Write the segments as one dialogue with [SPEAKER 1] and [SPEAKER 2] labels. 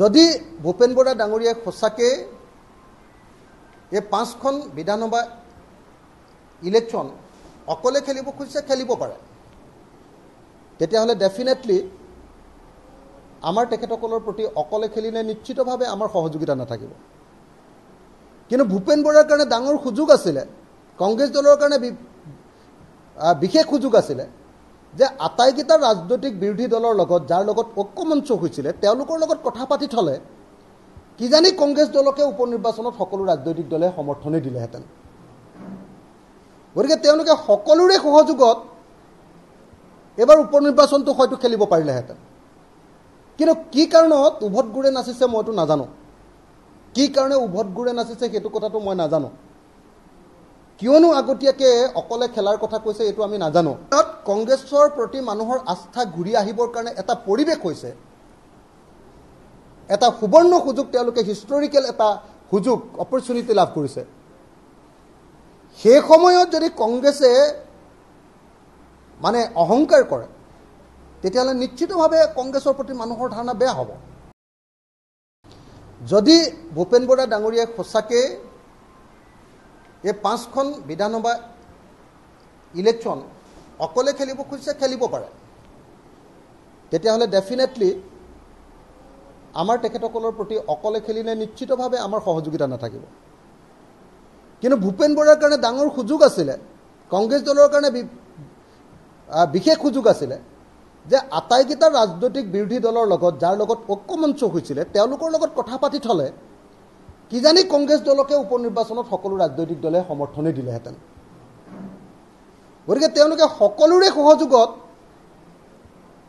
[SPEAKER 1] যদি ভূপেন বৰা ডাঙৰীয়াই সঁচাকৈ এই পাঁচখন বিধানসভা ইলেকশ্যন অকলে খেলিব খুজিছে খেলিব পাৰে তেতিয়াহ'লে ডেফিনেটলি আমাৰ তেখেতসকলৰ প্ৰতি অকলে খেলিলে নিশ্চিতভাৱে আমাৰ সহযোগিতা নাথাকিব কিন্তু ভূপেন বৰাৰ কাৰণে ডাঙৰ সুযোগ আছিলে কংগ্ৰেছ দলৰ কাৰণে বিশেষ সুযোগ আছিলে যে আটাইকেইটা ৰাজনৈতিক বিৰোধী দলৰ লগত যাৰ লগত ঐক্যমঞ্চ হৈছিলে তেওঁলোকৰ লগত কথা পাতি থ'লে কিজানি কংগ্ৰেছ দলকে উপ নিৰ্বাচনত সকলো ৰাজনৈতিক দলে সমৰ্থনেই দিলেহেঁতেন গতিকে তেওঁলোকে সকলোৰে সহযোগত এইবাৰ উপ নিৰ্বাচনটো হয়তো খেলিব পাৰিলেহেঁতেন কিন্তু কি কাৰণত উভত গুৰে নাচিছে মইতো নাজানো কি কাৰণে উভত গুৰে নাচিছে সেইটো কথাটো মই নাজানো কিয়নো আগতীয়াকৈ অকলে খেলাৰ কথা কৈছে এইটো আমি নাজানো কংগ্ৰেছৰ প্ৰতি মানুহৰ আস্থা ঘূৰি আহিবৰ কাৰণে এটা পৰিৱেশ হৈছে এটা সুবৰ্ণ সুযোগ তেওঁলোকে হিষ্টৰিকেল এটা সুযোগ অপৰচুনিটি লাভ কৰিছে সেই সময়ত যদি কংগ্ৰেছে মানে অহংকাৰ কৰে তেতিয়াহ'লে নিশ্চিতভাৱে কংগ্ৰেছৰ প্ৰতি মানুহৰ ধাৰণা বেয়া হ'ব যদি ভূপেন বৰা ডাঙৰীয়াই সঁচাকৈয়ে এই পাঁচখন বিধানসভা ইলেকশ্যন অকলে খেলিব খুজিছে খেলিব পাৰে তেতিয়াহ'লে ডেফিনেটলি আমাৰ তেখেতসকলৰ প্ৰতি অকলে খেলিলে নিশ্চিতভাৱে আমাৰ সহযোগিতা নাথাকিব কিন্তু ভূপেন বৰাৰ কাৰণে ডাঙৰ সুযোগ আছিলে কংগ্ৰেছ দলৰ কাৰণে বিশেষ সুযোগ আছিলে যে আটাইকেইটা ৰাজনৈতিক বিৰোধী দলৰ লগত যাৰ লগত ঐক্যমঞ্চ হৈছিলে তেওঁলোকৰ লগত কথা পাতি থ'লে কিজানি কংগ্ৰেছ দলকে উপ নিৰ্বাচনত সকলো ৰাজনৈতিক দলে সমৰ্থনেই দিলেহেঁতেন গতিকে তেওঁলোকে সকলোৰে সহযোগত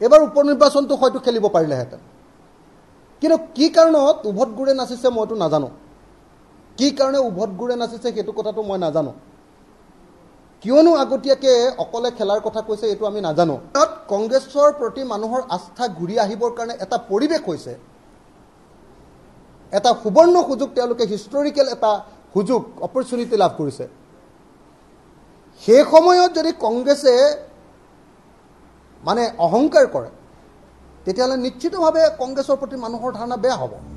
[SPEAKER 1] এইবাৰ উপ নিৰ্বাচনটো হয়তো খেলিব পাৰিলেহেঁতেন কিন্তু কি কাৰণত উভত গুৰে নাচিছে মইতো নাজানো কি কাৰণে উভত গুৰে নাচিছে সেইটো কথাটো মই নাজানো কিয়নো আগতীয়াকৈ অকলে খেলাৰ কথা কৈছে এইটো আমি নাজানো তাত কংগ্ৰেছৰ প্ৰতি মানুহৰ আস্থা ঘূৰি আহিবৰ কাৰণে এটা পৰিৱেশ হৈছে এটা সুবৰ্ণ সুযোগ তেওঁলোকে হিষ্টৰিকেল এটা সুযোগ অপৰচুনিটি লাভ কৰিছে সেই সময়ত যদি কংগ্ৰেছে মানে অহংকাৰ কৰে তেতিয়াহ'লে নিশ্চিতভাৱে কংগ্ৰেছৰ প্ৰতি মানুহৰ ধাৰণা বেয়া হ'ব